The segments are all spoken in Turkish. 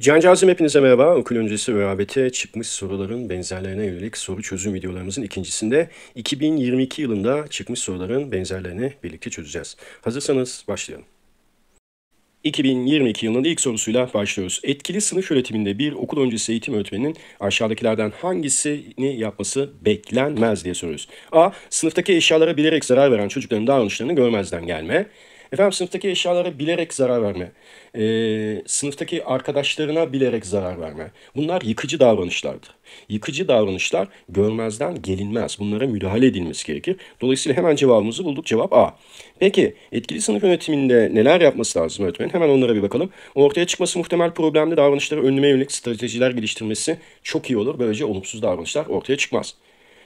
Can Cazim hepinize merhaba. Okul öncesi rağbete çıkmış soruların benzerlerine yönelik soru çözüm videolarımızın ikincisinde 2022 yılında çıkmış soruların benzerlerini birlikte çözeceğiz. Hazırsanız başlayalım. 2022 yılının ilk sorusuyla başlıyoruz. Etkili sınıf yönetiminde bir okul öncesi eğitim öğretmeninin aşağıdakilerden hangisini yapması beklenmez diye soruyoruz. A. Sınıftaki eşyalara bilerek zarar veren çocukların davranışlarını görmezden gelme. Efendim sınıftaki eşyalara bilerek zarar verme, e, sınıftaki arkadaşlarına bilerek zarar verme. Bunlar yıkıcı davranışlardır. Yıkıcı davranışlar görmezden gelinmez. Bunlara müdahale edilmesi gerekir. Dolayısıyla hemen cevabımızı bulduk. Cevap A. Peki etkili sınıf yönetiminde neler yapması lazım öğretmen? Hemen onlara bir bakalım. Ortaya çıkması muhtemel problemli davranışları önleme yönelik stratejiler geliştirmesi çok iyi olur. Böylece olumsuz davranışlar ortaya çıkmaz.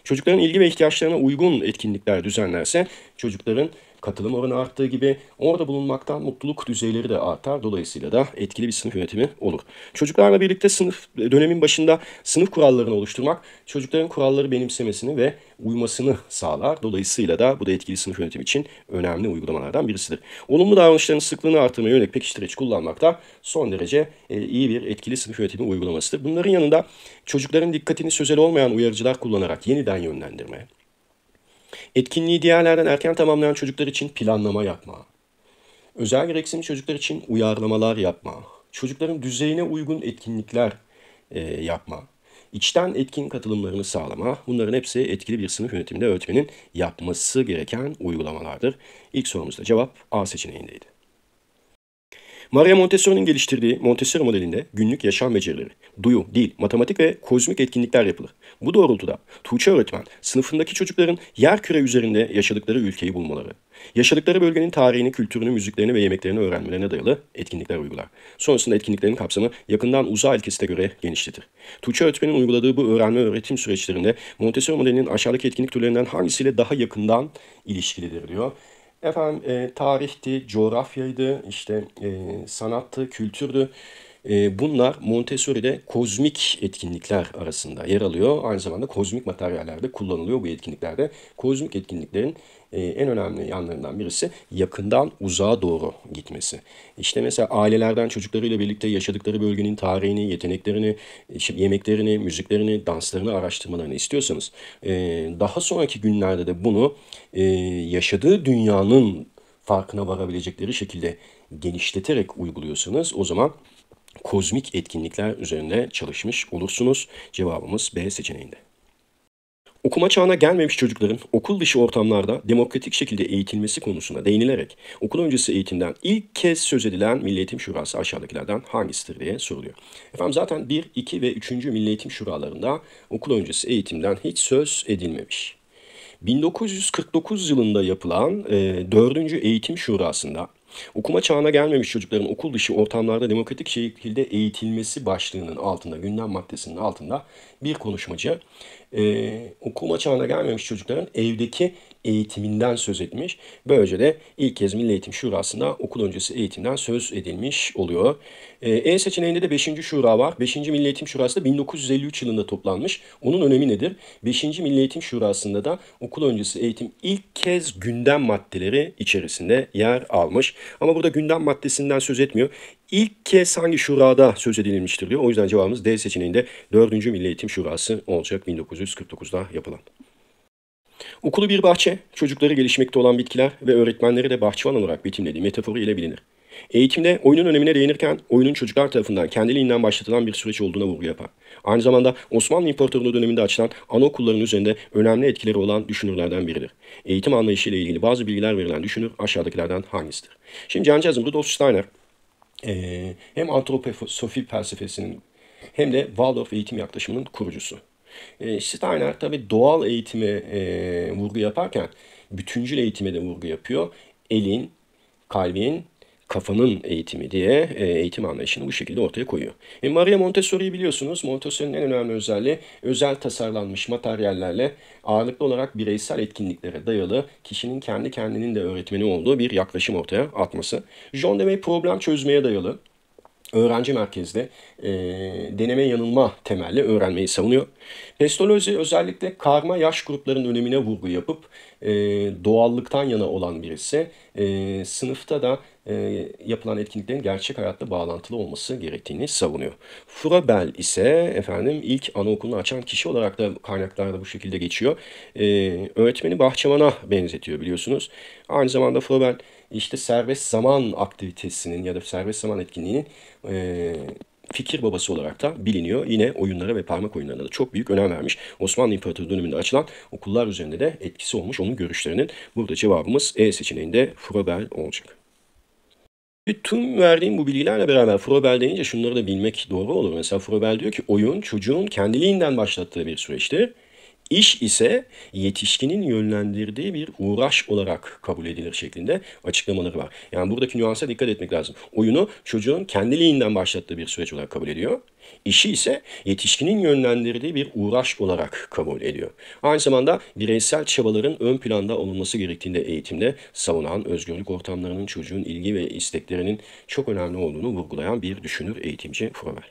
Çocukların ilgi ve ihtiyaçlarına uygun etkinlikler düzenlerse çocukların katılım oranı arttığı gibi orada bulunmaktan mutluluk düzeyleri de artar. Dolayısıyla da etkili bir sınıf yönetimi olur. Çocuklarla birlikte sınıf e, dönemin başında sınıf kurallarını oluşturmak çocukların kuralları benimsemesini ve uymasını sağlar. Dolayısıyla da bu da etkili sınıf yönetimi için önemli uygulamalardan birisidir. Olumlu davranışların sıklığını artırmaya yönelik pekiştirici kullanmak da son derece e, iyi bir etkili sınıf yönetimi uygulamasıdır. Bunların yanında çocukların dikkatini sözel olmayan uyarıcılar kullanarak yeniden yönlendirme, Etkinliği diğerlerden erken tamamlayan çocuklar için planlama yapma. Özel gereksinimli çocuklar için uyarlamalar yapma. Çocukların düzeyine uygun etkinlikler e, yapma. İçten etkin katılımlarını sağlama. Bunların hepsi etkili bir sınıf yönetiminde öğretmenin yapması gereken uygulamalardır. İlk sorumuzda cevap A seçeneğindeydi. Maria Montessori'nin geliştirdiği Montessori modelinde günlük yaşam becerileri, duyu, dil, matematik ve kozmik etkinlikler yapılır. Bu doğrultuda Tuğçe öğretmen sınıfındaki çocukların yer küre üzerinde yaşadıkları ülkeyi bulmaları, yaşadıkları bölgenin tarihini, kültürünü, müziklerini ve yemeklerini öğrenmelerine dayalı etkinlikler uygular. Sonrasında etkinliklerin kapsamı yakından uzağa ilkesine göre genişletir. Tuğçe öğretmenin uyguladığı bu öğrenme öğretim süreçlerinde Montessori modelinin aşağıdaki etkinlik türlerinden hangisiyle daha yakından ilişkilidir diyor. Efendim e, tarihti, coğrafyaydı, işte e, sanattı, kültürdü. Ee, bunlar Montessori'de kozmik etkinlikler arasında yer alıyor. Aynı zamanda kozmik materyallerde kullanılıyor bu etkinliklerde. Kozmik etkinliklerin e, en önemli yanlarından birisi yakından uzağa doğru gitmesi. İşte mesela ailelerden çocuklarıyla birlikte yaşadıkları bölgenin tarihini, yeteneklerini, e, yemeklerini, müziklerini, danslarını araştırmalarını istiyorsanız e, daha sonraki günlerde de bunu yaşadığı dünyanın farkına varabilecekleri şekilde genişleterek uyguluyorsanız o zaman kozmik etkinlikler üzerinde çalışmış olursunuz. Cevabımız B seçeneğinde. Okuma çağına gelmemiş çocukların okul dışı ortamlarda demokratik şekilde eğitilmesi konusuna değinilerek okul öncesi eğitimden ilk kez söz edilen Milli Eğitim Şurası aşağıdakilerden hangisidir diye soruluyor. Efendim zaten 1, 2 ve 3. Milli Eğitim Şuralarında okul öncesi eğitimden hiç söz edilmemiş. 1949 yılında yapılan e, 4. Eğitim Şurası'nda Okuma çağına gelmemiş çocukların okul dışı ortamlarda demokratik şekilde eğitilmesi başlığının altında, gündem maddesinin altında bir konuşmacı e, okuma çağına gelmemiş çocukların evdeki eğitiminden söz etmiş. Böylece de ilk kez Milli Eğitim Şurası'nda okul öncesi eğitimden söz edilmiş oluyor. En ee, e seçeneğinde de 5. Şura var. 5. Milli Eğitim Şurası da 1953 yılında toplanmış. Onun önemi nedir? 5. Milli Eğitim Şurası'nda da okul öncesi eğitim ilk kez gündem maddeleri içerisinde yer almış. Ama burada gündem maddesinden söz etmiyor. İlk kez hangi şurada söz edilmiştir diyor. O yüzden cevabımız D seçeneğinde 4. Milli Eğitim Şurası olacak 1949'da yapılan. Okulu bir bahçe, çocukları gelişmekte olan bitkiler ve öğretmenleri de bahçıvan olarak betimlediği metaforu ile bilinir. Eğitimde oyunun önemine değinirken oyunun çocuklar tarafından kendiliğinden başlatılan bir süreç olduğuna vurgu yapar. Aynı zamanda Osmanlı İmparatorluğu döneminde açılan anaokulların üzerinde önemli etkileri olan düşünürlerden biridir. Eğitim anlayışı ile ilgili bazı bilgiler verilen düşünür aşağıdakilerden hangisidir? Şimdi Can Cazım Rudolf Steiner hem antroposofi felsefesinin hem de Waldorf eğitim yaklaşımının kurucusu. E, Steiner tabi doğal eğitime e, vurgu yaparken bütüncül eğitime de vurgu yapıyor. Elin, kalbin, kafanın eğitimi diye e, eğitim anlayışını bu şekilde ortaya koyuyor. E, Maria Montessori'yi biliyorsunuz. Montessori'nin en önemli özelliği özel tasarlanmış materyallerle ağırlıklı olarak bireysel etkinliklere dayalı kişinin kendi kendinin de öğretmeni olduğu bir yaklaşım ortaya atması. John Dewey problem çözmeye dayalı öğrenci merkezli e, deneme yanılma temelli öğrenmeyi savunuyor. Pestalozzi özellikle karma yaş gruplarının önemine vurgu yapıp e, doğallıktan yana olan birisi e, sınıfta da e, yapılan etkinliklerin gerçek hayatta bağlantılı olması gerektiğini savunuyor. Furabel ise efendim ilk anaokulunu açan kişi olarak da kaynaklarda bu şekilde geçiyor. E, öğretmeni bahçemana benzetiyor biliyorsunuz. Aynı zamanda Furabel işte serbest zaman aktivitesinin ya da serbest zaman etkinliğinin e, fikir babası olarak da biliniyor. Yine oyunlara ve parmak oyunlarına da çok büyük önem vermiş. Osmanlı İmparatorluğu döneminde açılan okullar üzerinde de etkisi olmuş onun görüşlerinin. Burada cevabımız E seçeneğinde Frobel olacak. Tüm verdiğim bu bilgilerle beraber Frobel deyince şunları da bilmek doğru olur. Mesela Frobel diyor ki oyun çocuğun kendiliğinden başlattığı bir süreçtir İş ise yetişkinin yönlendirdiği bir uğraş olarak kabul edilir şeklinde açıklamaları var. Yani buradaki nüansa dikkat etmek lazım. Oyunu çocuğun kendiliğinden başlattığı bir süreç olarak kabul ediyor. İşi ise yetişkinin yönlendirdiği bir uğraş olarak kabul ediyor. Aynı zamanda bireysel çabaların ön planda olunması gerektiğinde eğitimde savunan özgürlük ortamlarının çocuğun ilgi ve isteklerinin çok önemli olduğunu vurgulayan bir düşünür eğitimci Frommel.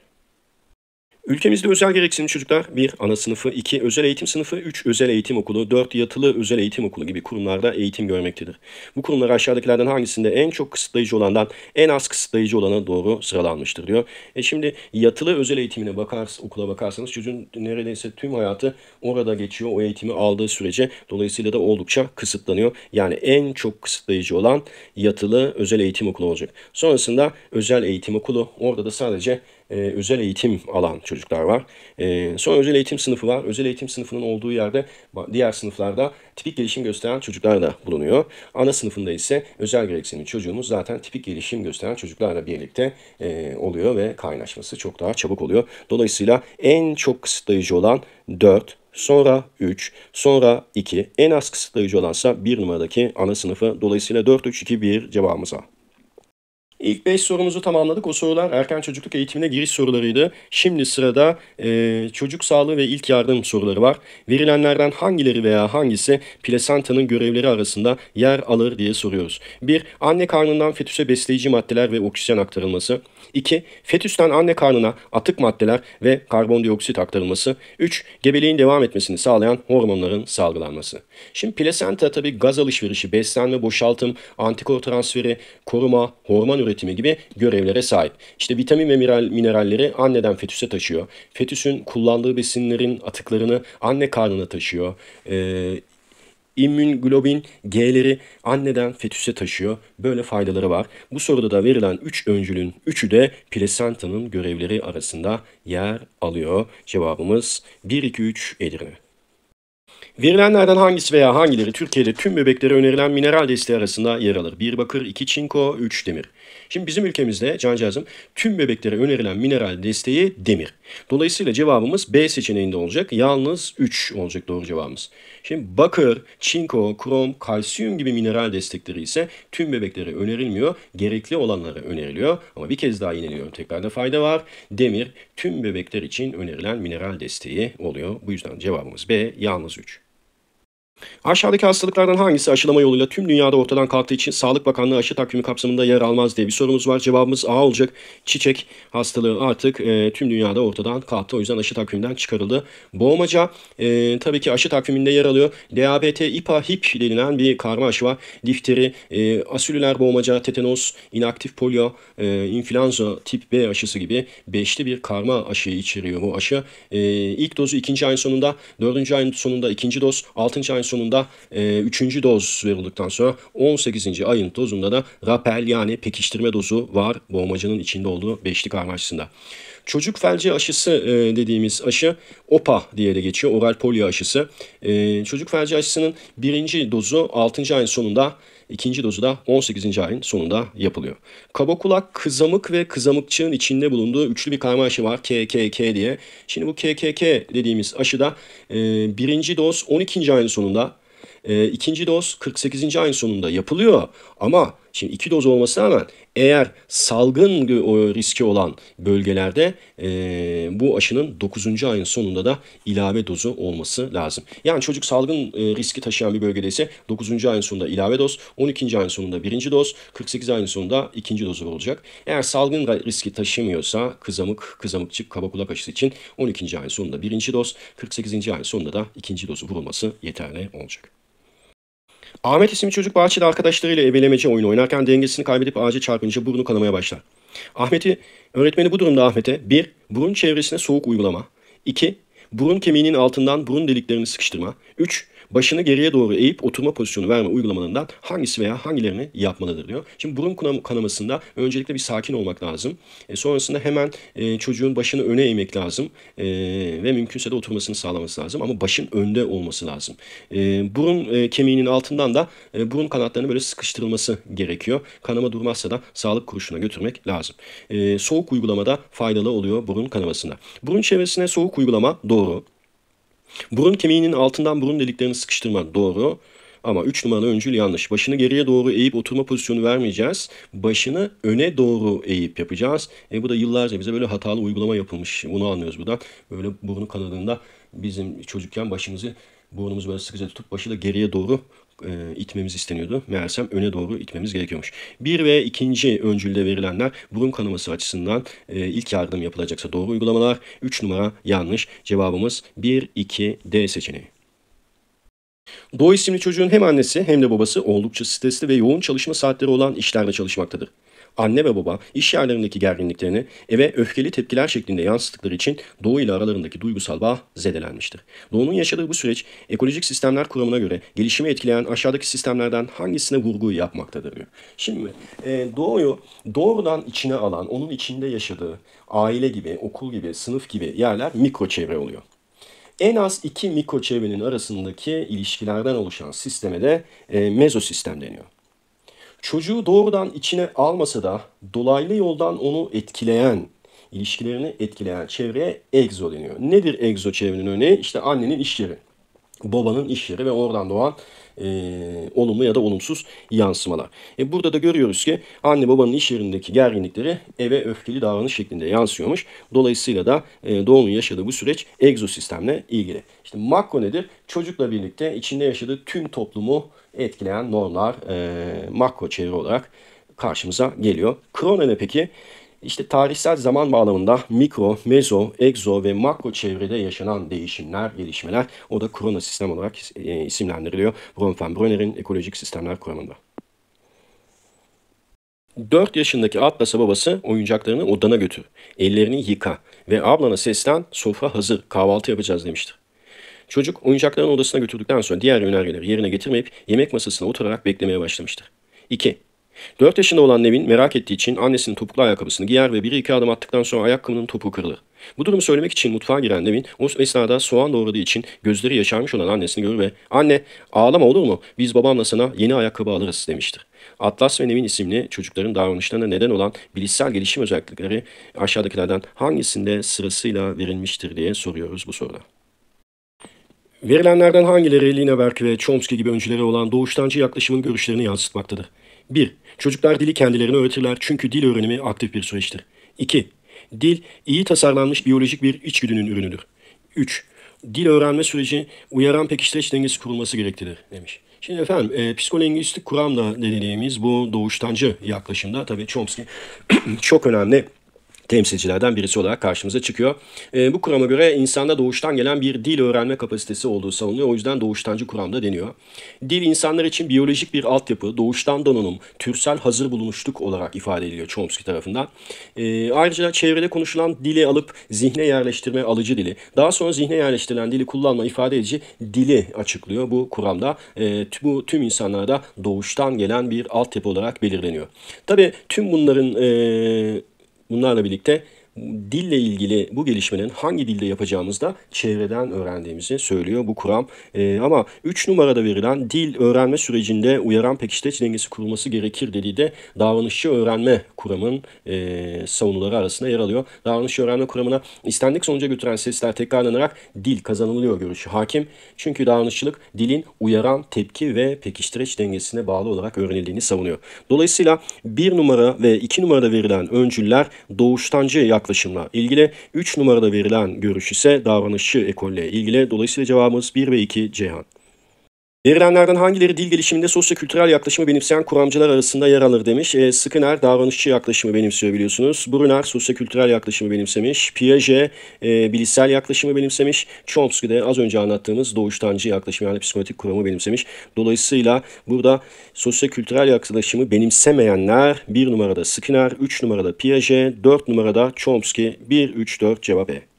Ülkemizde özel gereksinimli çocuklar 1. Ana sınıfı, 2. Özel eğitim sınıfı, 3. Özel eğitim okulu, 4. Yatılı özel eğitim okulu gibi kurumlarda eğitim görmektedir. Bu kurumlar aşağıdakilerden hangisinde en çok kısıtlayıcı olandan en az kısıtlayıcı olana doğru sıralanmıştır diyor. E şimdi yatılı özel eğitimine bakars, okula bakarsanız çocuğun neredeyse tüm hayatı orada geçiyor. O eğitimi aldığı sürece dolayısıyla da oldukça kısıtlanıyor. Yani en çok kısıtlayıcı olan yatılı özel eğitim okulu olacak. Sonrasında özel eğitim okulu orada da sadece e, özel eğitim alan çocuklar var. E, sonra özel eğitim sınıfı var. Özel eğitim sınıfının olduğu yerde diğer sınıflarda tipik gelişim gösteren çocuklar da bulunuyor. Ana sınıfında ise özel gereksinimli çocuğumuz zaten tipik gelişim gösteren çocuklarla birlikte e, oluyor ve kaynaşması çok daha çabuk oluyor. Dolayısıyla en çok kısıtlayıcı olan 4, sonra 3, sonra 2. En az kısıtlayıcı olansa 1 numaradaki ana sınıfı. Dolayısıyla 4-3-2-1 cevabımıza. İlk 5 sorumuzu tamamladık. O sorular erken çocukluk eğitimine giriş sorularıydı. Şimdi sırada e, çocuk sağlığı ve ilk yardım soruları var. Verilenlerden hangileri veya hangisi plasentanın görevleri arasında yer alır diye soruyoruz. 1. Anne karnından fetüse besleyici maddeler ve oksijen aktarılması. 2. Fetüsten anne karnına atık maddeler ve karbondioksit aktarılması. 3. Gebeliğin devam etmesini sağlayan hormonların salgılanması. Şimdi plasenta tabi gaz alışverişi, beslenme, boşaltım, antikor transferi, koruma, hormon üretimi gibi görevlere sahip. İşte vitamin ve mineralleri anneden fetüse taşıyor. Fetüsün kullandığı besinlerin atıklarını anne karnına taşıyor. Ee, İmmün globin G'leri anneden fetüse taşıyor. Böyle faydaları var. Bu soruda da verilen 3 öncülün 3'ü de plasentanın görevleri arasında yer alıyor. Cevabımız 1, 2, 3 Edirne. Verilenlerden hangisi veya hangileri Türkiye'de tüm bebeklere önerilen mineral desteği arasında yer alır? 1 bakır, 2 çinko, 3 demir. Şimdi bizim ülkemizde cancağızım tüm bebeklere önerilen mineral desteği demir. Dolayısıyla cevabımız B seçeneğinde olacak. Yalnız 3 olacak doğru cevabımız. Şimdi bakır, çinko, krom, kalsiyum gibi mineral destekleri ise tüm bebeklere önerilmiyor. Gerekli olanlara öneriliyor. Ama bir kez daha yineliyorum tekrarda fayda var. Demir tüm bebekler için önerilen mineral desteği oluyor. Bu yüzden cevabımız B yalnız 3. Aşağıdaki hastalıklardan hangisi aşılama yoluyla tüm dünyada ortadan kalktığı için Sağlık Bakanlığı aşı takvimi kapsamında yer almaz diye bir sorumuz var. Cevabımız A olacak. Çiçek hastalığı artık e, tüm dünyada ortadan kalktı. O yüzden aşı takviminden çıkarıldı. Boğmaca e, tabii ki aşı takviminde yer alıyor. DABT, İPA, HIP denilen bir karma aşı var. Difteri, e, asülüler boğmaca, tetanos, inaktif polio, e, influenza tip B aşısı gibi beşli bir karma aşı içeriyor bu aşı. E, ilk dozu ikinci ayın sonunda, dördüncü ayın sonunda ikinci doz, altıncı ayın sonunda e, 3. doz verildikten sonra 18. ayın dozunda da rapel yani pekiştirme dozu var boğmacanın içinde olduğu beşlik karmaşasında. Çocuk felci aşısı e, dediğimiz aşı OPA diye de geçiyor. Oral polio aşısı. E, çocuk felci aşısının birinci dozu 6. ayın sonunda İkinci dozu da 18. ayın sonunda yapılıyor. Kaba kulak, kızamık ve kızamıkçı'nın içinde bulunduğu üçlü bir karma var KKK diye. Şimdi bu KKK dediğimiz aşıda e, birinci doz 12. ayın sonunda e, ikinci doz 48. ayın sonunda yapılıyor. Ama şimdi iki doz olmasına rağmen eğer salgın riski olan bölgelerde bu aşının 9. ayın sonunda da ilave dozu olması lazım. Yani çocuk salgın riski taşıyan bir bölgede ise 9. ayın sonunda ilave doz, 12. ayın sonunda birinci doz, 48 ayın sonunda ikinci dozu olacak. Eğer salgın riski taşımıyorsa kızamık, kızamıkçık, kaba kulak aşısı için 12. ayın sonunda birinci doz, 48. ayın sonunda da ikinci dozu vurulması yeterli olacak. Ahmet isimli çocuk bahçede arkadaşlarıyla ebelemece oyunu oynarken dengesini kaybedip ağaca çarpınca burnu kanamaya başlar. Ahmet'i, öğretmeni bu durumda Ahmet'e 1. Burun çevresine soğuk uygulama 2. Burun kemiğinin altından burun deliklerini sıkıştırma 3. Başını geriye doğru eğip oturma pozisyonu verme uygulamalarından hangisi veya hangilerini yapmalıdır diyor. Şimdi burun kanamasında öncelikle bir sakin olmak lazım. E, sonrasında hemen e, çocuğun başını öne eğmek lazım e, ve mümkünse de oturmasını sağlaması lazım ama başın önde olması lazım. E, burun e, kemiğinin altından da e, burun kanatlarını böyle sıkıştırılması gerekiyor. Kanama durmazsa da sağlık kuruşuna götürmek lazım. E, soğuk uygulamada faydalı oluyor burun kanamasında. Burun çevresine soğuk uygulama doğru. Burun kemiğinin altından burun deliklerini sıkıştırmak doğru. Ama 3 numaralı öncül yanlış. Başını geriye doğru eğip oturma pozisyonu vermeyeceğiz. Başını öne doğru eğip yapacağız. E bu da yıllarca bize böyle hatalı uygulama yapılmış. Bunu anlıyoruz buradan. Böyle burnu kanadında bizim çocukken başımızı burnumuzu böyle sıkıca tutup başı da geriye doğru e, itmemiz isteniyordu. Meğersem öne doğru itmemiz gerekiyormuş. Bir ve ikinci öncülde verilenler burun kanaması açısından e, ilk yardım yapılacaksa doğru uygulamalar. 3 numara yanlış. Cevabımız 1, 2, D seçeneği. Doğu isimli çocuğun hem annesi hem de babası oldukça stresli ve yoğun çalışma saatleri olan işlerde çalışmaktadır anne ve baba iş yerlerindeki gerginliklerini eve öfkeli tepkiler şeklinde yansıttıkları için Doğu ile aralarındaki duygusal bağ zedelenmiştir. Doğu'nun yaşadığı bu süreç ekolojik sistemler kuramına göre gelişimi etkileyen aşağıdaki sistemlerden hangisine vurgu yapmaktadır diyor. Şimdi e, Doğu'yu doğrudan içine alan, onun içinde yaşadığı aile gibi, okul gibi, sınıf gibi yerler mikro çevre oluyor en az iki mikro çevrenin arasındaki ilişkilerden oluşan sisteme de e, mezosistem deniyor. Çocuğu doğrudan içine almasa da dolaylı yoldan onu etkileyen, ilişkilerini etkileyen çevreye egzo deniyor. Nedir egzo çevrenin örneği? İşte annenin iş yeri, babanın iş yeri ve oradan doğan e, olumlu ya da olumsuz yansımalar. E, burada da görüyoruz ki anne babanın iş yerindeki gerginlikleri eve öfkeli davranış şeklinde yansıyormuş. Dolayısıyla da e, doğumun yaşadığı bu süreç egzosistemle ilgili. İşte makro nedir? Çocukla birlikte içinde yaşadığı tüm toplumu etkileyen normlar e, makro çevre olarak karşımıza geliyor. Krone ne peki? İşte tarihsel zaman bağlamında mikro, mezo, egzo ve makro çevrede yaşanan değişimler, gelişmeler o da korona sistem olarak e, isimlendiriliyor. Bronfenbrenner'in ekolojik sistemler kuramında. 4 yaşındaki Atlas'a babası oyuncaklarını odana götür, ellerini yıka ve ablana seslen sofra hazır, kahvaltı yapacağız demiştir. Çocuk oyuncaklarını odasına götürdükten sonra diğer önergeleri yerine getirmeyip yemek masasına oturarak beklemeye başlamıştır. 2. 4 yaşında olan Nevin merak ettiği için annesinin topuklu ayakkabısını giyer ve bir iki adım attıktan sonra ayakkabının topuğu kırılır. Bu durumu söylemek için mutfağa giren Nevin o esnada soğan doğradığı için gözleri yaşarmış olan annesini görür ve ''Anne ağlama olur mu? Biz babanla sana yeni ayakkabı alırız.'' demiştir. Atlas ve Nevin isimli çocukların davranışlarına neden olan bilişsel gelişim özellikleri aşağıdakilerden hangisinde sırasıyla verilmiştir diye soruyoruz bu soruda. Verilenlerden hangileri Lina Berk ve Chomsky gibi öncüleri olan doğuştancı yaklaşımın görüşlerini yansıtmaktadır? 1. Çocuklar dili kendilerine öğretirler çünkü dil öğrenimi aktif bir süreçtir. 2. Dil, iyi tasarlanmış biyolojik bir içgüdünün ürünüdür. 3. Dil öğrenme süreci uyaran pekiştireç dengesi kurulması gerektirir demiş. Şimdi efendim e, psikolingüistik kuramda dediğimiz bu doğuştancı yaklaşımda tabii Chomsky çok önemli temsilcilerden birisi olarak karşımıza çıkıyor. E, bu kurama göre insanda doğuştan gelen bir dil öğrenme kapasitesi olduğu savunuluyor. O yüzden doğuştancı kuramda deniyor. Dil insanlar için biyolojik bir altyapı, doğuştan donanım, türsel hazır bulunuşluk olarak ifade ediliyor Chomsky tarafından. E, ayrıca çevrede konuşulan dili alıp zihne yerleştirme alıcı dili, daha sonra zihne yerleştirilen dili kullanma ifade edici dili açıklıyor bu kuramda. E, bu tüm insanlarda doğuştan gelen bir altyapı olarak belirleniyor. Tabii tüm bunların e, Bunlarla birlikte dille ilgili bu gelişmenin hangi dilde yapacağımızda çevreden öğrendiğimizi söylüyor bu kuram. E, ama 3 numarada verilen dil öğrenme sürecinde uyaran pekiştireç dengesi kurulması gerekir dediği de davranışçı öğrenme kuramın e, savunuları arasında yer alıyor. Davranışçı öğrenme kuramına istendik sonuca götüren sesler tekrarlanarak dil kazanılıyor görüşü hakim. Çünkü davranışçılık dilin uyaran tepki ve pekiştireç dengesine bağlı olarak öğrenildiğini savunuyor. Dolayısıyla 1 numara ve 2 numarada verilen öncüller doğuştancı yaklaşımlar yaklaşımla ilgili. 3 numarada verilen görüş ise davranışçı ekolle ilgili. Dolayısıyla cevabımız 1 ve 2 Ceyhan. Verilenlerden hangileri dil gelişiminde sosyo-kültürel yaklaşımı benimseyen kuramcılar arasında yer alır demiş. E, Skinner davranışçı yaklaşımı benimsiyor biliyorsunuz. Brunner sosyo-kültürel yaklaşımı benimsemiş. Piaget e, bilişsel yaklaşımı benimsemiş. Chomsky de az önce anlattığımız doğuştancı yaklaşımı yani psikomatik kuramı benimsemiş. Dolayısıyla burada sosyo-kültürel yaklaşımı benimsemeyenler 1 numarada Skinner, 3 numarada Piaget, 4 numarada Chomsky, 1-3-4 cevap E.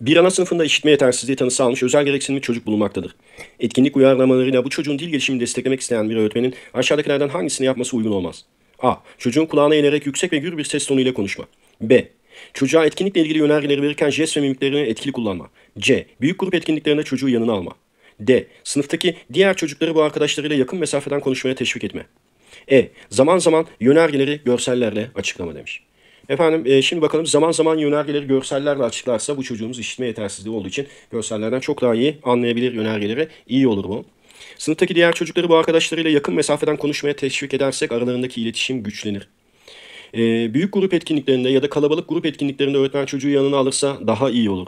Bir ana sınıfında işitme yetersizliği tanısı almış özel gereksinimli çocuk bulunmaktadır. Etkinlik uyarlamalarıyla bu çocuğun dil gelişimini desteklemek isteyen bir öğretmenin aşağıdakilerden hangisini yapması uygun olmaz? A. Çocuğun kulağına inerek yüksek ve gür bir ses tonuyla konuşma. B. Çocuğa etkinlikle ilgili önerileri verirken jest ve mimiklerini etkili kullanma. C. Büyük grup etkinliklerinde çocuğu yanına alma. D. Sınıftaki diğer çocukları bu arkadaşlarıyla yakın mesafeden konuşmaya teşvik etme. E. Zaman zaman yönergeleri görsellerle açıklama demiş. Efendim e, şimdi bakalım zaman zaman yönergeleri görsellerle açıklarsa bu çocuğumuz işitme yetersizliği olduğu için görsellerden çok daha iyi anlayabilir yönergeleri. İyi olur bu. Sınıftaki diğer çocukları bu arkadaşlarıyla yakın mesafeden konuşmaya teşvik edersek aralarındaki iletişim güçlenir. E, büyük grup etkinliklerinde ya da kalabalık grup etkinliklerinde öğretmen çocuğu yanına alırsa daha iyi olur.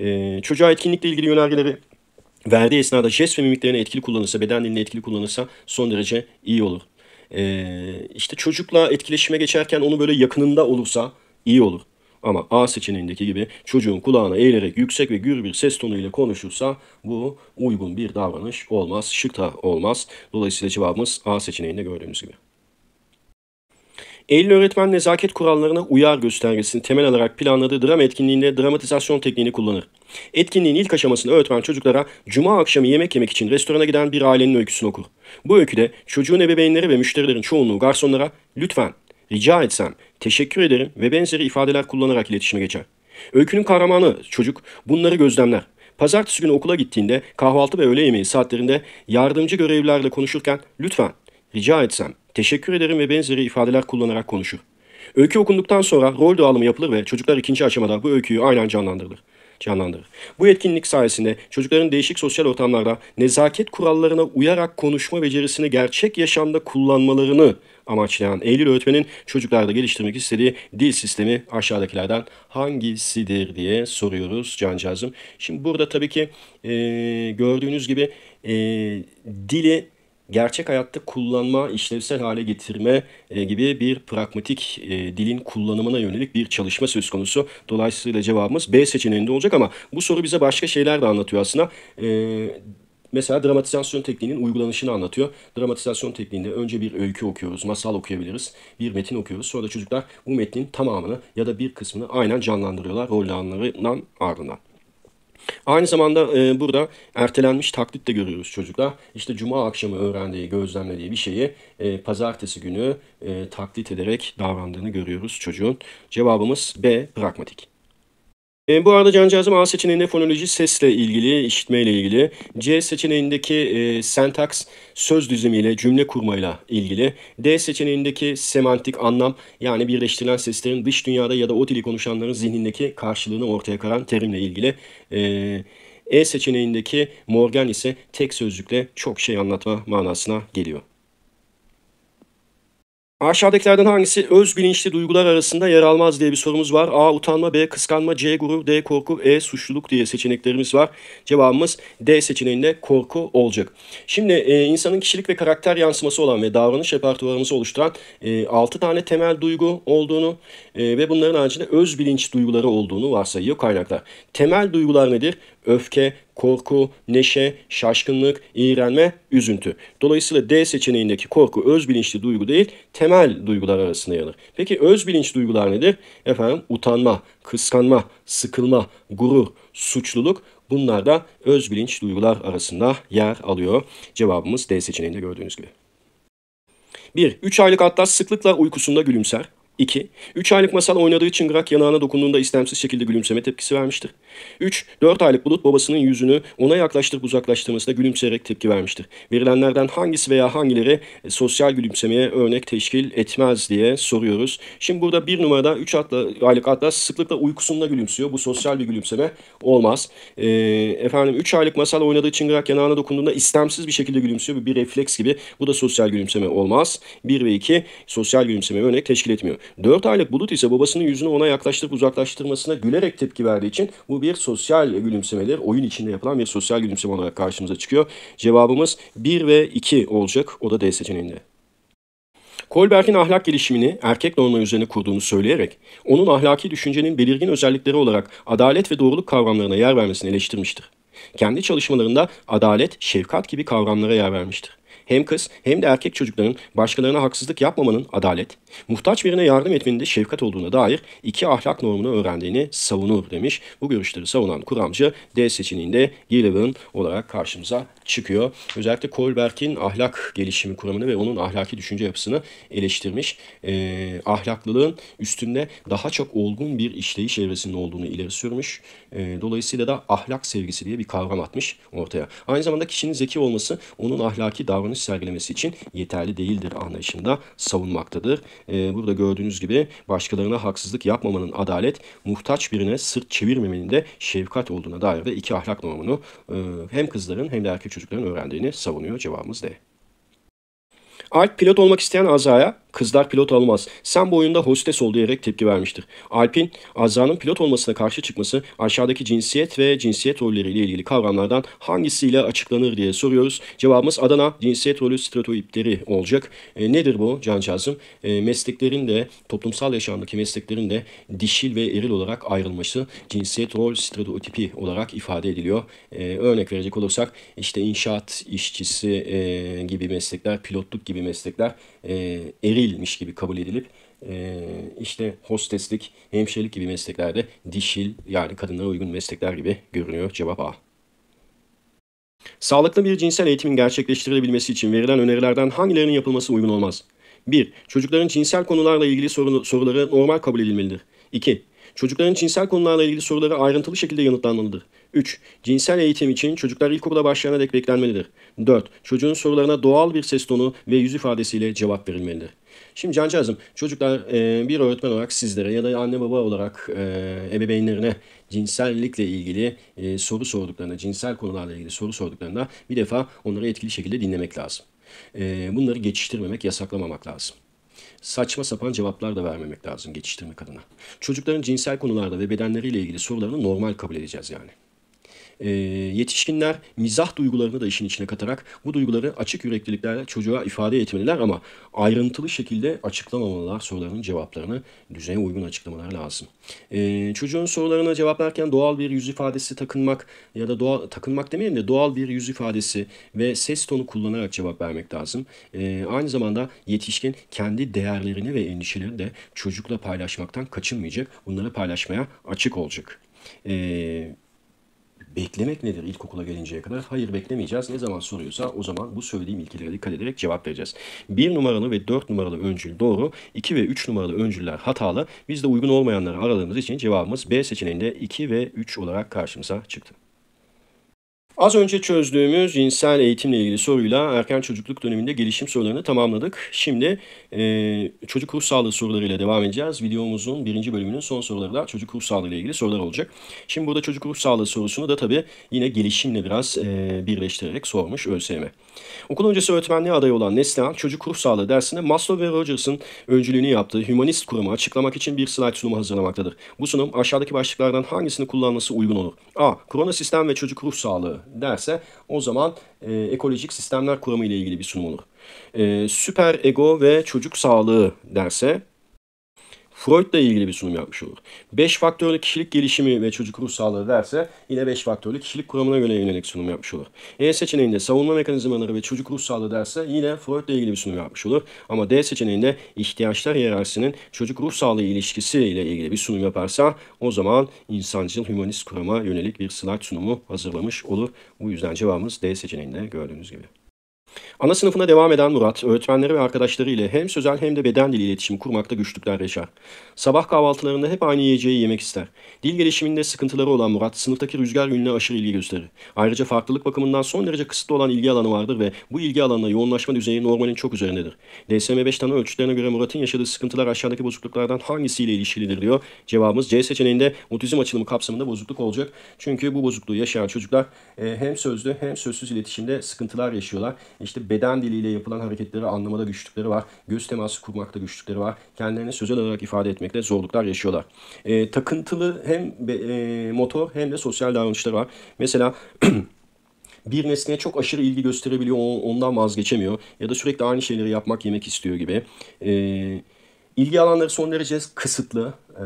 E, çocuğa etkinlikle ilgili yönergeleri verdiği esnada jest ve mimiklerini etkili kullanırsa, beden dilini etkili kullanırsa son derece iyi olur. Ee, işte çocukla etkileşime geçerken onu böyle yakınında olursa iyi olur. Ama A seçeneğindeki gibi çocuğun kulağına eğilerek yüksek ve gür bir ses tonuyla konuşursa bu uygun bir davranış olmaz, şık da olmaz. Dolayısıyla cevabımız A seçeneğinde gördüğümüz gibi. Eylül öğretmen nezaket kurallarına uyar göstergesini temel alarak planladığı drama etkinliğinde dramatizasyon tekniğini kullanır. Etkinliğin ilk aşamasında öğretmen çocuklara cuma akşamı yemek yemek için restorana giden bir ailenin öyküsünü okur. Bu öyküde çocuğun ebeveynleri ve müşterilerin çoğunluğu garsonlara lütfen, rica etsem, teşekkür ederim ve benzeri ifadeler kullanarak iletişime geçer. Öykünün kahramanı çocuk bunları gözlemler. Pazartesi günü okula gittiğinde kahvaltı ve öğle yemeği saatlerinde yardımcı görevlilerle konuşurken lütfen, rica etsem, teşekkür ederim ve benzeri ifadeler kullanarak konuşur. Öykü okunduktan sonra rol dağılımı yapılır ve çocuklar ikinci aşamada bu öyküyü aynen canlandırılır. Canlandırır. Bu etkinlik sayesinde çocukların değişik sosyal ortamlarda nezaket kurallarına uyarak konuşma becerisini gerçek yaşamda kullanmalarını amaçlayan Eylül öğretmenin çocuklarda geliştirmek istediği dil sistemi aşağıdakilerden hangisidir diye soruyoruz cancağızım. Şimdi burada tabii ki e, gördüğünüz gibi e, dili gerçek hayatta kullanma, işlevsel hale getirme e, gibi bir pragmatik e, dilin kullanımına yönelik bir çalışma söz konusu. Dolayısıyla cevabımız B seçeneğinde olacak ama bu soru bize başka şeyler de anlatıyor aslında. E, mesela dramatizasyon tekniğinin uygulanışını anlatıyor. Dramatizasyon tekniğinde önce bir öykü okuyoruz, masal okuyabiliriz, bir metin okuyoruz. Sonra da çocuklar bu metnin tamamını ya da bir kısmını aynen canlandırıyorlar rollanlarından ardından. Aynı zamanda e, burada ertelenmiş taklit de görüyoruz çocuklar. İşte cuma akşamı öğrendiği, gözlemlediği bir şeyi e, pazartesi günü e, taklit ederek davrandığını görüyoruz çocuğun. Cevabımız B. Pragmatik. E, bu arada cancağızım A seçeneğinde fonoloji sesle ilgili, işitmeyle ilgili. C seçeneğindeki e, sentaks söz düzemiyle, cümle kurmayla ilgili. D seçeneğindeki semantik anlam yani birleştirilen seslerin dış dünyada ya da o dili konuşanların zihnindeki karşılığını ortaya karan terimle ilgili. E, e seçeneğindeki morgan ise tek sözcükle çok şey anlatma manasına geliyor. Aşağıdakilerden hangisi öz bilinçli duygular arasında yer almaz diye bir sorumuz var. A. Utanma, B. Kıskanma, C. Gurur, D. Korku, E. Suçluluk diye seçeneklerimiz var. Cevabımız D seçeneğinde korku olacak. Şimdi e, insanın kişilik ve karakter yansıması olan ve davranış repertuarımızı oluşturan e, 6 tane temel duygu olduğunu e, ve bunların haricinde öz bilinç duyguları olduğunu varsayıyor kaynaklar. Temel duygular nedir? öfke, korku, neşe, şaşkınlık, iğrenme, üzüntü. Dolayısıyla D seçeneğindeki korku öz bilinçli duygu değil, temel duygular arasında yer alır. Peki öz bilinç duygular nedir? Efendim utanma, kıskanma, sıkılma, gurur, suçluluk bunlar da öz bilinç duygular arasında yer alıyor. Cevabımız D seçeneğinde gördüğünüz gibi. 1. 3 aylık atlas sıklıkla uykusunda gülümser. 2. 3 aylık masal oynadığı için grak yanağına dokunduğunda istemsiz şekilde gülümseme tepkisi vermiştir. 3. 4 aylık bulut babasının yüzünü ona yaklaştırıp uzaklaştırmasına gülümseyerek tepki vermiştir. Verilenlerden hangisi veya hangileri e, sosyal gülümsemeye örnek teşkil etmez diye soruyoruz. Şimdi burada bir numarada 3 atla, aylık atlas sıklıkla uykusunda gülümsüyor. Bu sosyal bir gülümseme olmaz. E, efendim 3 aylık masal oynadığı için grak yanağına dokunduğunda istemsiz bir şekilde gülümsüyor. Bir refleks gibi. Bu da sosyal gülümseme olmaz. 1 ve 2 sosyal gülümseme örnek teşkil etmiyor. 4 aylık Bulut ise babasının yüzünü ona yaklaştırıp uzaklaştırmasına gülerek tepki verdiği için bu bir sosyal gülümsemedir. Oyun içinde yapılan bir sosyal gülümseme olarak karşımıza çıkıyor. Cevabımız 1 ve 2 olacak. O da D seçeneğinde. Kohlberg'in ahlak gelişimini erkek norma üzerine kurduğunu söyleyerek, onun ahlaki düşüncenin belirgin özellikleri olarak adalet ve doğruluk kavramlarına yer vermesini eleştirmiştir. Kendi çalışmalarında adalet, şefkat gibi kavramlara yer vermiştir. Hem kız hem de erkek çocukların başkalarına haksızlık yapmamanın adalet, muhtaç birine yardım etmenin de şefkat olduğuna dair iki ahlak normunu öğrendiğini savunur demiş. Bu görüşleri savunan kuramcı D seçeneğinde Gilligan olarak karşımıza çıkıyor. Özellikle Kohlberg'in ahlak gelişimi kuramını ve onun ahlaki düşünce yapısını eleştirmiş. E, ahlaklılığın üstünde daha çok olgun bir işleyiş evresinin olduğunu ileri sürmüş. E, dolayısıyla da ahlak sevgisi diye bir kavram atmış ortaya. Aynı zamanda kişinin zeki olması onun ahlaki davranış davranış sergilemesi için yeterli değildir anlayışında savunmaktadır. E, burada gördüğünüz gibi başkalarına haksızlık yapmamanın adalet, muhtaç birine sırt çevirmemenin de şefkat olduğuna dair de iki ahlak normunu e, hem kızların hem de erkek çocukların öğrendiğini savunuyor cevabımız D. Alp pilot olmak isteyen Azra'ya kızlar pilot almaz. Sen bu oyunda hostes ol diyerek tepki vermiştir. Alp'in Azra'nın pilot olmasına karşı çıkması aşağıdaki cinsiyet ve cinsiyet rolleriyle ilgili kavramlardan hangisiyle açıklanır diye soruyoruz. Cevabımız Adana cinsiyet rolü stratoipleri olacak. E, nedir bu cancağızım? E, mesleklerin de toplumsal yaşamdaki mesleklerin de dişil ve eril olarak ayrılması cinsiyet rol stratotipi olarak ifade ediliyor. E, örnek verecek olursak işte inşaat işçisi e, gibi meslekler, pilotluk gibi meslekler e, erilmiş gibi kabul edilip e, işte hosteslik, hemşirelik gibi mesleklerde dişil yani kadınlara uygun meslekler gibi görünüyor. Cevap A. Sağlıklı bir cinsel eğitimin gerçekleştirilebilmesi için verilen önerilerden hangilerinin yapılması uygun olmaz? 1. Çocukların cinsel konularla ilgili sorunu, soruları normal kabul edilmelidir. 2. Çocukların cinsel konularla ilgili soruları ayrıntılı şekilde yanıtlanmalıdır. 3. Cinsel eğitim için çocuklar ilkokula başlayana dek beklenmelidir. 4. Çocuğun sorularına doğal bir ses tonu ve yüz ifadesiyle cevap verilmelidir. Şimdi Cancağızım çocuklar e, bir öğretmen olarak sizlere ya da anne baba olarak e, ebeveynlerine cinsellikle ilgili e, soru sorduklarında, cinsel konularla ilgili soru sorduklarında bir defa onları etkili şekilde dinlemek lazım. E, bunları geçiştirmemek, yasaklamamak lazım saçma sapan cevaplar da vermemek lazım geçiştirmek adına. Çocukların cinsel konularda ve bedenleriyle ilgili sorularını normal kabul edeceğiz yani e, yetişkinler mizah duygularını da işin içine katarak bu duyguları açık yürekliliklerle çocuğa ifade etmeliler ama ayrıntılı şekilde açıklamamalılar sorularının cevaplarını düzeye uygun açıklamalar lazım. E, çocuğun sorularına cevap verken doğal bir yüz ifadesi takınmak ya da doğal takınmak demeyelim de doğal bir yüz ifadesi ve ses tonu kullanarak cevap vermek lazım. E, aynı zamanda yetişkin kendi değerlerini ve endişelerini de çocukla paylaşmaktan kaçınmayacak. Bunları paylaşmaya açık olacak. Ee, Beklemek nedir ilkokula gelinceye kadar? Hayır beklemeyeceğiz. Ne zaman soruyorsa o zaman bu söylediğim ilkelere dikkat ederek cevap vereceğiz. 1 numaralı ve 4 numaralı öncül doğru. 2 ve 3 numaralı öncüller hatalı. Biz de uygun olmayanları aradığımız için cevabımız B seçeneğinde 2 ve 3 olarak karşımıza çıktı. Az önce çözdüğümüz cinsel eğitimle ilgili soruyla erken çocukluk döneminde gelişim sorularını tamamladık. Şimdi e, çocuk ruh sağlığı sorularıyla devam edeceğiz. Videomuzun birinci bölümünün son soruları da çocuk ruh sağlığı ile ilgili sorular olacak. Şimdi burada çocuk ruh sağlığı sorusunu da tabii yine gelişimle biraz e, birleştirerek sormuş ÖSYM. Okul öncesi öğretmenliğe adayı olan Neslihan çocuk ruh sağlığı dersinde Maslow ve Rogers'ın öncülüğünü yaptığı humanist kurumu açıklamak için bir slayt sunumu hazırlamaktadır. Bu sunum aşağıdaki başlıklardan hangisini kullanması uygun olur? A. Korona sistem ve çocuk ruh sağlığı derse o zaman e, ekolojik sistemler kuramı ile ilgili bir sunum olur. E, süper ego ve çocuk sağlığı derse Freud'la ilgili bir sunum yapmış olur. 5 faktörlü kişilik gelişimi ve çocuk ruh sağlığı derse yine 5 faktörlü kişilik kuramına göre yönelik sunum yapmış olur. E seçeneğinde savunma mekanizmaları ve çocuk ruh sağlığı derse yine Freud'la ilgili bir sunum yapmış olur. Ama D seçeneğinde ihtiyaçlar hiyerarşisinin çocuk ruh sağlığı ilişkisi ile ilgili bir sunum yaparsa o zaman insancıl humanist kurama yönelik bir slide sunumu hazırlamış olur. Bu yüzden cevabımız D seçeneğinde gördüğünüz gibi. Ana sınıfına devam eden Murat, öğretmenleri ve arkadaşları ile hem sözel hem de beden dili iletişim kurmakta güçlükler yaşar. Sabah kahvaltılarında hep aynı yiyeceği yemek ister. Dil gelişiminde sıkıntıları olan Murat, sınıftaki rüzgar yönüne aşırı ilgi gösterir. Ayrıca farklılık bakımından son derece kısıtlı olan ilgi alanı vardır ve bu ilgi alanına yoğunlaşma düzeyi normalin çok üzerindedir. DSM-5 tanı ölçütlerine göre Murat'ın yaşadığı sıkıntılar aşağıdaki bozukluklardan hangisiyle ilişkilidir diyor. Cevabımız C seçeneğinde otizm açılımı kapsamında bozukluk olacak. Çünkü bu bozukluğu yaşayan çocuklar e, hem sözlü hem sözsüz iletişimde sıkıntılar yaşıyorlar. İşte beden diliyle yapılan hareketleri anlamada güçlükleri var. Göz teması kurmakta güçlükleri var. Kendilerini sözel olarak ifade etmekte zorluklar yaşıyorlar. E, takıntılı hem be, e, motor hem de sosyal davranışları var. Mesela bir nesneye çok aşırı ilgi gösterebiliyor, ondan vazgeçemiyor. Ya da sürekli aynı şeyleri yapmak, yemek istiyor gibi. Eee İlgi alanları son derece kısıtlı, ee,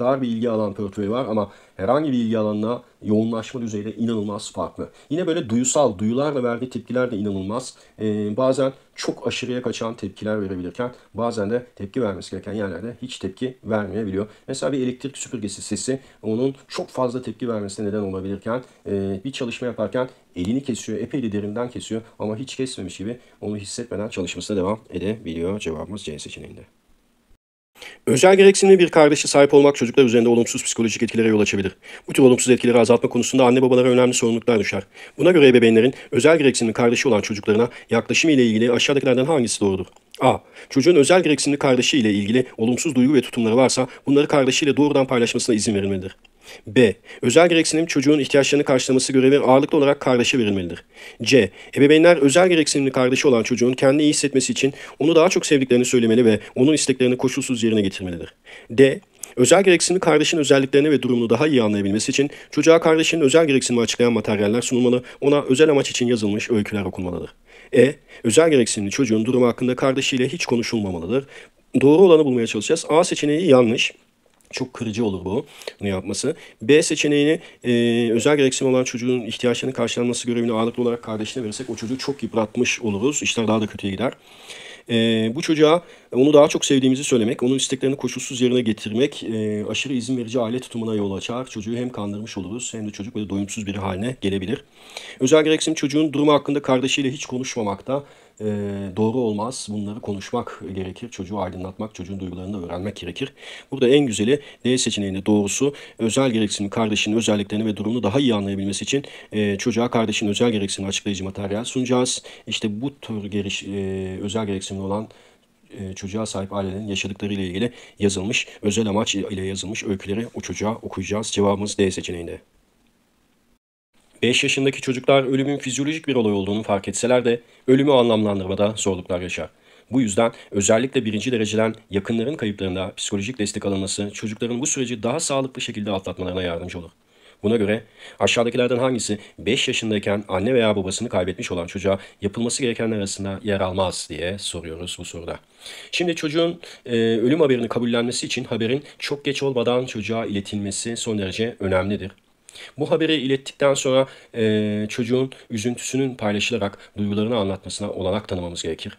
dar bir ilgi alan portföyü var ama herhangi bir ilgi alanına yoğunlaşma düzeyiyle inanılmaz farklı. Yine böyle duyusal, duyularla verdiği tepkiler de inanılmaz. Ee, bazen çok aşırıya kaçan tepkiler verebilirken bazen de tepki vermesi gereken yerlerde hiç tepki vermeyebiliyor. Mesela bir elektrik süpürgesi sesi onun çok fazla tepki vermesine neden olabilirken ee, bir çalışma yaparken elini kesiyor, epey de derinden kesiyor ama hiç kesmemiş gibi onu hissetmeden çalışmasına devam edebiliyor. Cevabımız C seçeneğinde. Özel gereksinimli bir kardeşe sahip olmak çocuklar üzerinde olumsuz psikolojik etkilere yol açabilir. Bu tür olumsuz etkileri azaltma konusunda anne babalara önemli sorumluluklar düşer. Buna göre ebeveynlerin özel gereksinimli kardeşi olan çocuklarına yaklaşımı ile ilgili aşağıdakilerden hangisi doğrudur? A. Çocuğun özel gereksinimli kardeşi ile ilgili olumsuz duygu ve tutumları varsa bunları kardeşiyle doğrudan paylaşmasına izin verilmelidir. B. Özel gereksinim çocuğun ihtiyaçlarını karşılaması görevi ağırlıklı olarak kardeşe verilmelidir. C. Ebeveynler özel gereksinimli kardeşi olan çocuğun kendini iyi hissetmesi için onu daha çok sevdiklerini söylemeli ve onun isteklerini koşulsuz yerine getirmelidir. D. Özel gereksinimli kardeşin özelliklerini ve durumunu daha iyi anlayabilmesi için çocuğa kardeşinin özel gereksinimi açıklayan materyaller sunulmalı, ona özel amaç için yazılmış öyküler okunmalıdır. E. Özel gereksinimli çocuğun durumu hakkında kardeşiyle hiç konuşulmamalıdır. Doğru olanı bulmaya çalışacağız. A seçeneği yanlış. Çok kırıcı olur bu bunu yapması. B seçeneğini e, özel gereksinim olan çocuğun ihtiyaçlarının karşılanması görevini ağırlıklı olarak kardeşine verirsek o çocuğu çok yıpratmış oluruz. İşler daha da kötüye gider. E, bu çocuğa onu daha çok sevdiğimizi söylemek, onun isteklerini koşulsuz yerine getirmek e, aşırı izin verici aile tutumuna yol açar. Çocuğu hem kandırmış oluruz hem de çocuk böyle doyumsuz biri haline gelebilir. Özel gereksinim çocuğun durumu hakkında kardeşiyle hiç konuşmamakta e, doğru olmaz. Bunları konuşmak gerekir. Çocuğu aydınlatmak, çocuğun duygularını öğrenmek gerekir. Burada en güzeli D seçeneğinde doğrusu özel gereksinim kardeşinin özelliklerini ve durumunu daha iyi anlayabilmesi için e, çocuğa kardeşin özel gereksinimi açıklayıcı materyal sunacağız. İşte bu tür geliş, e, özel gereksinimli olan e, çocuğa sahip ailelerin yaşadıkları ile ilgili yazılmış, özel amaç ile yazılmış öyküleri o çocuğa okuyacağız. Cevabımız D seçeneğinde. 5 yaşındaki çocuklar ölümün fizyolojik bir olay olduğunu fark etseler de ölümü anlamlandırmada zorluklar yaşar. Bu yüzden özellikle birinci dereceden yakınların kayıplarında psikolojik destek alınması çocukların bu süreci daha sağlıklı şekilde atlatmalarına yardımcı olur. Buna göre aşağıdakilerden hangisi 5 yaşındayken anne veya babasını kaybetmiş olan çocuğa yapılması gerekenler arasında yer almaz diye soruyoruz bu soruda. Şimdi çocuğun e, ölüm haberini kabullenmesi için haberin çok geç olmadan çocuğa iletilmesi son derece önemlidir. Bu haberi ilettikten sonra e, çocuğun üzüntüsünün paylaşılarak duygularını anlatmasına olanak tanımamız gerekir.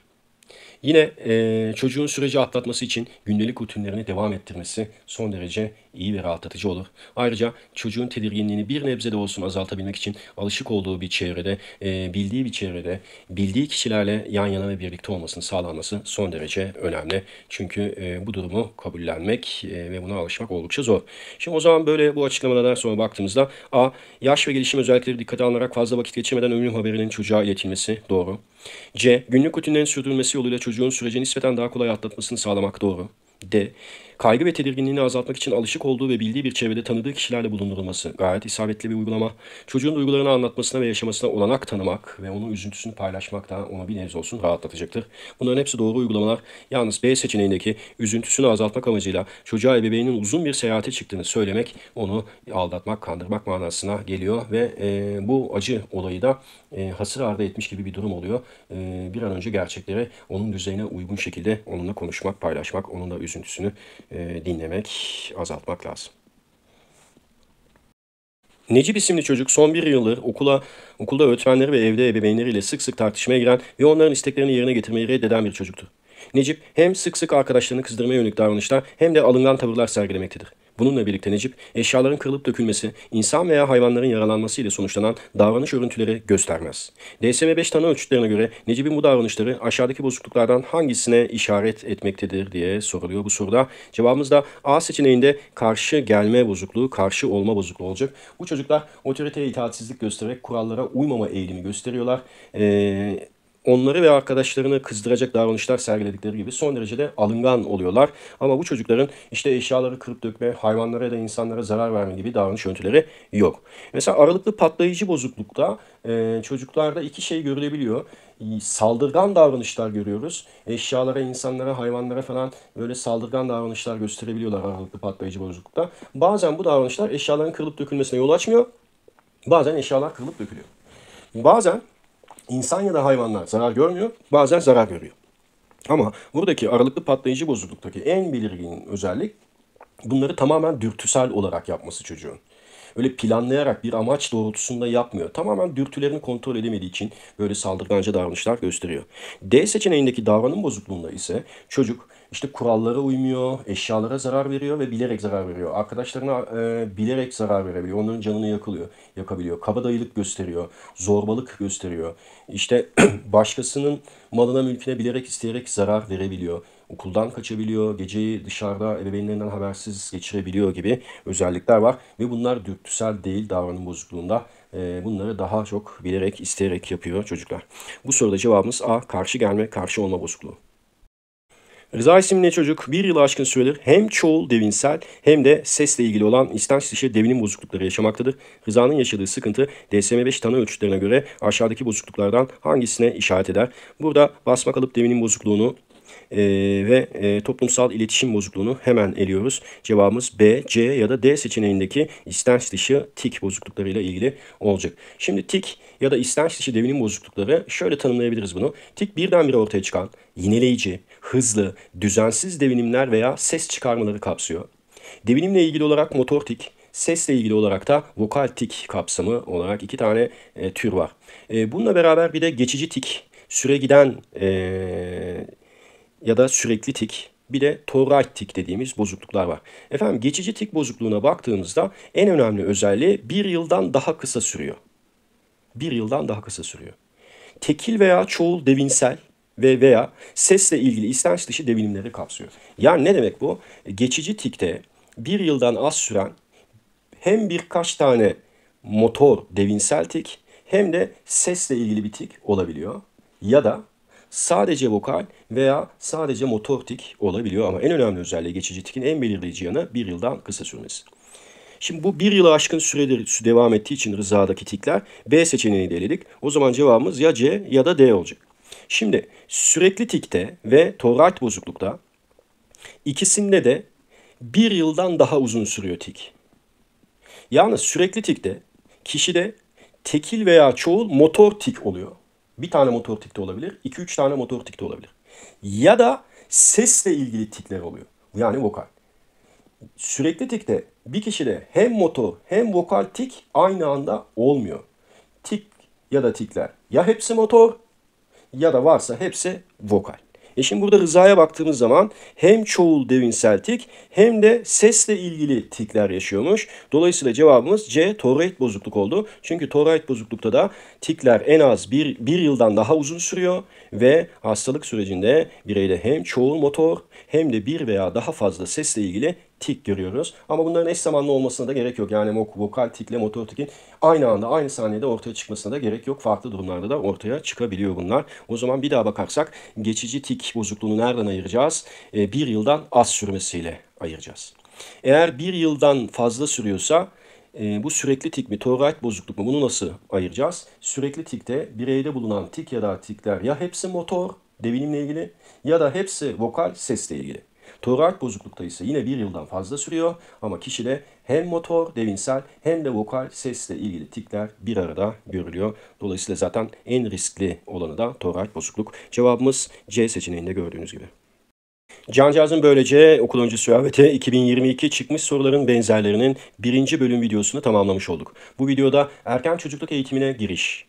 Yine e, çocuğun süreci atlatması için gündelik rutinlerini devam ettirmesi son derece iyi ve rahatlatıcı olur. Ayrıca çocuğun tedirginliğini bir nebze de olsun azaltabilmek için alışık olduğu bir çevrede, e, bildiği bir çevrede, bildiği kişilerle yan yana ve birlikte olmasını sağlanması son derece önemli. Çünkü e, bu durumu kabullenmek e, ve buna alışmak oldukça zor. Şimdi o zaman böyle bu açıklamalardan sonra baktığımızda A. Yaş ve gelişim özellikleri dikkate alınarak fazla vakit geçirmeden ölüm haberinin çocuğa iletilmesi doğru. C. Günlük rutinlerin sürdürülmesi yoluyla çocuğun süreci nispeten daha kolay atlatmasını sağlamak doğru. D. Kaygı ve tedirginliğini azaltmak için alışık olduğu ve bildiği bir çevrede tanıdığı kişilerle bulundurulması gayet isabetli bir uygulama. Çocuğun duygularını anlatmasına ve yaşamasına olanak tanımak ve onun üzüntüsünü paylaşmak da ona bir nebze olsun rahatlatacaktır. Bunların hepsi doğru uygulamalar. Yalnız B seçeneğindeki üzüntüsünü azaltmak amacıyla çocuğa ebeveynin uzun bir seyahate çıktığını söylemek onu aldatmak, kandırmak manasına geliyor ve e, bu acı olayı da e, hasır arda etmiş gibi bir durum oluyor. E, bir an önce gerçeklere, onun düzeyine uygun şekilde onunla konuşmak, paylaşmak, onun da üzüntüsünü e, dinlemek, azaltmak lazım. Necip isimli çocuk son bir yıldır okula, okulda öğretmenleri ve evde ebeveynleriyle sık sık tartışmaya giren ve onların isteklerini yerine getirmeyi reddeden bir çocuktu. Necip hem sık sık arkadaşlarını kızdırmaya yönelik davranışlar hem de alıngan tavırlar sergilemektedir. Bununla birlikte Necip, eşyaların kırılıp dökülmesi, insan veya hayvanların yaralanması ile sonuçlanan davranış örüntüleri göstermez. DSM-5 tanı ölçütlerine göre Necip'in bu davranışları aşağıdaki bozukluklardan hangisine işaret etmektedir diye soruluyor bu soruda. Cevabımız da A seçeneğinde karşı gelme bozukluğu, karşı olma bozukluğu olacak. Bu çocuklar otoriteye itaatsizlik göstererek kurallara uymama eğilimi gösteriyorlar. Ee, onları ve arkadaşlarını kızdıracak davranışlar sergiledikleri gibi son derece de alıngan oluyorlar. Ama bu çocukların işte eşyaları kırıp dökme, hayvanlara ya da insanlara zarar verme gibi davranış yöntemleri yok. Mesela aralıklı patlayıcı bozuklukta e, çocuklarda iki şey görülebiliyor. E, saldırgan davranışlar görüyoruz. Eşyalara, insanlara, hayvanlara falan böyle saldırgan davranışlar gösterebiliyorlar aralıklı patlayıcı bozuklukta. Bazen bu davranışlar eşyaların kırılıp dökülmesine yol açmıyor. Bazen eşyalar kırılıp dökülüyor. Bazen İnsan ya da hayvanlar zarar görmüyor, bazen zarar görüyor. Ama buradaki aralıklı patlayıcı bozukluktaki en belirgin özellik bunları tamamen dürtüsel olarak yapması çocuğun öyle planlayarak bir amaç doğrultusunda yapmıyor. Tamamen dürtülerini kontrol edemediği için böyle saldırganca davranışlar gösteriyor. D seçeneğindeki davranım bozukluğunda ise çocuk işte kurallara uymuyor, eşyalara zarar veriyor ve bilerek zarar veriyor. Arkadaşlarına e, bilerek zarar verebiliyor. Onların canını yakılıyor, yakabiliyor. Kabadayılık gösteriyor, zorbalık gösteriyor. İşte başkasının malına mülküne bilerek isteyerek zarar verebiliyor okuldan kaçabiliyor, geceyi dışarıda ebeveynlerinden habersiz geçirebiliyor gibi özellikler var. Ve bunlar dürtüsel değil davranım bozukluğunda. Ee, bunları daha çok bilerek, isteyerek yapıyor çocuklar. Bu soruda cevabımız A. Karşı gelme, karşı olma bozukluğu. Rıza isimli çocuk bir yıl aşkın süredir hem çoğul devinsel hem de sesle ilgili olan istenç dışı devinim bozuklukları yaşamaktadır. Rıza'nın yaşadığı sıkıntı DSM-5 tanı ölçütlerine göre aşağıdaki bozukluklardan hangisine işaret eder? Burada basma kalıp devinim bozukluğunu e, ve e, toplumsal iletişim bozukluğunu hemen eliyoruz. Cevabımız B, C ya da D seçeneğindeki istenç dışı tik bozukluklarıyla ilgili olacak. Şimdi tik ya da istenç dışı devinim bozuklukları şöyle tanımlayabiliriz bunu. Tik birdenbire ortaya çıkan, yineleyici, hızlı, düzensiz devinimler veya ses çıkarmaları kapsıyor. Devinimle ilgili olarak motor tik, sesle ilgili olarak da vokal tik kapsamı olarak iki tane e, tür var. E, bununla beraber bir de geçici tik, süre giden e, ya da sürekli tik bir de toral tik dediğimiz bozukluklar var. Efendim geçici tik bozukluğuna baktığımızda en önemli özelliği bir yıldan daha kısa sürüyor. Bir yıldan daha kısa sürüyor. Tekil veya çoğul devinsel ve veya sesle ilgili istenç dışı devinimleri kapsıyor. Yani ne demek bu? E, geçici tikte bir yıldan az süren hem birkaç tane motor devinsel tik hem de sesle ilgili bir tik olabiliyor. Ya da sadece vokal veya sadece motortik olabiliyor ama en önemli özelliği geçici tikin en belirleyici yanı bir yıldan kısa sürmesi. Şimdi bu bir yıla aşkın süredir devam ettiği için rızadaki tikler B seçeneğini de O zaman cevabımız ya C ya da D olacak. Şimdi sürekli tikte ve torat bozuklukta ikisinde de bir yıldan daha uzun sürüyor tik. Yalnız sürekli tikte kişide tekil veya çoğul motor tik oluyor. Bir tane motor tikte olabilir. 2-3 tane motor tikte olabilir. Ya da sesle ilgili tikler oluyor. Yani vokal. Sürekli tikte bir kişide hem motor hem vokal tik aynı anda olmuyor. Tik ya da tikler ya hepsi motor ya da varsa hepsi vokal. E şimdi burada hızaya baktığımız zaman hem çoğul devinsel tik hem de sesle ilgili tikler yaşıyormuş. Dolayısıyla cevabımız C. Tourette bozukluk oldu. Çünkü Tourette bozuklukta da tikler en az bir, bir yıldan daha uzun sürüyor ve hastalık sürecinde bireyde hem çoğul motor hem de bir veya daha fazla sesle ilgili tik görüyoruz. Ama bunların eş zamanlı olmasına da gerek yok. Yani vokal tikle motor tikin aynı anda aynı saniyede ortaya çıkmasına da gerek yok. Farklı durumlarda da ortaya çıkabiliyor bunlar. O zaman bir daha bakarsak geçici tik bozukluğunu nereden ayıracağız? E, bir yıldan az sürmesiyle ayıracağız. Eğer bir yıldan fazla sürüyorsa e, bu sürekli tik mi, torait bozukluk mu bunu nasıl ayıracağız? Sürekli tikte bireyde bulunan tik ya da tikler ya hepsi motor devinimle ilgili ya da hepsi vokal sesle ilgili. Torak bozuklukta ise yine bir yıldan fazla sürüyor ama kişide hem motor, devinsel hem de vokal sesle ilgili tikler bir arada görülüyor. Dolayısıyla zaten en riskli olanı da torak bozukluk. Cevabımız C seçeneğinde gördüğünüz gibi. Cancağız'ın böylece okul öncesi süavete 2022 çıkmış soruların benzerlerinin birinci bölüm videosunu tamamlamış olduk. Bu videoda erken çocukluk eğitimine giriş,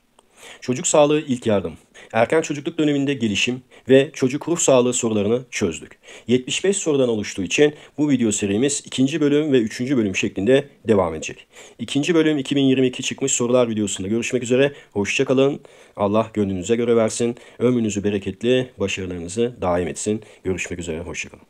Çocuk sağlığı ilk yardım, erken çocukluk döneminde gelişim ve çocuk ruh sağlığı sorularını çözdük. 75 sorudan oluştuğu için bu video serimiz ikinci bölüm ve üçüncü bölüm şeklinde devam edecek. İkinci bölüm 2022 çıkmış sorular videosunda görüşmek üzere. Hoşçakalın. Allah gönlünüze göre versin. Ömrünüzü bereketli, başarılarınızı daim etsin. Görüşmek üzere. Hoşçakalın.